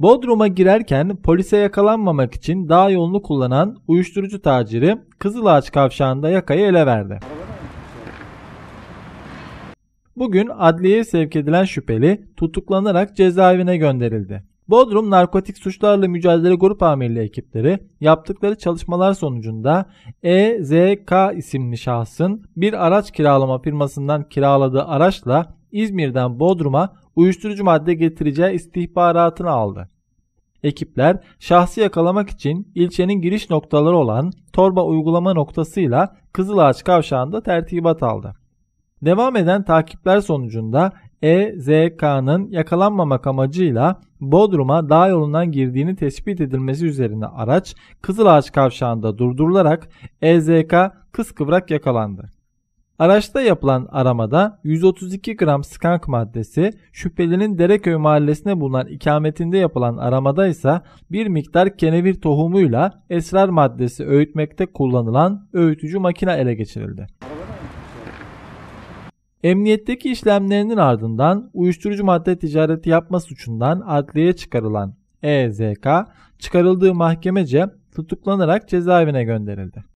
Bodrum'a girerken polise yakalanmamak için dağ yolunu kullanan uyuşturucu taciri Kızılağaç Kavşağı'nda yakayı ele verdi. Bugün adliyeye sevk edilen şüpheli tutuklanarak cezaevine gönderildi. Bodrum Narkotik Suçlarla Mücadele Grup Amirliği ekipleri yaptıkları çalışmalar sonucunda EZK isimli şahsın bir araç kiralama firmasından kiraladığı araçla İzmir'den Bodrum'a uyuşturucu madde getireceği istihbaratını aldı. Ekipler şahsı yakalamak için ilçenin giriş noktaları olan torba uygulama noktasıyla Kızılağaç kavşağında tertibat aldı. Devam eden takipler sonucunda EZK'nın yakalanmamak amacıyla Bodrum'a dağ yolundan girdiğini tespit edilmesi üzerine araç Kızılağaç kavşağında durdurularak EZK kıskıvrak yakalandı. Araçta yapılan aramada 132 gram skank maddesi, şüphelinin Dereköy mahallesine bulunan ikametinde yapılan aramada ise bir miktar kenevir tohumuyla esrar maddesi öğütmekte kullanılan öğütücü makine ele geçirildi. Emniyetteki işlemlerinin ardından uyuşturucu madde ticareti yapma suçundan adliyeye çıkarılan EZK çıkarıldığı mahkemece tutuklanarak cezaevine gönderildi.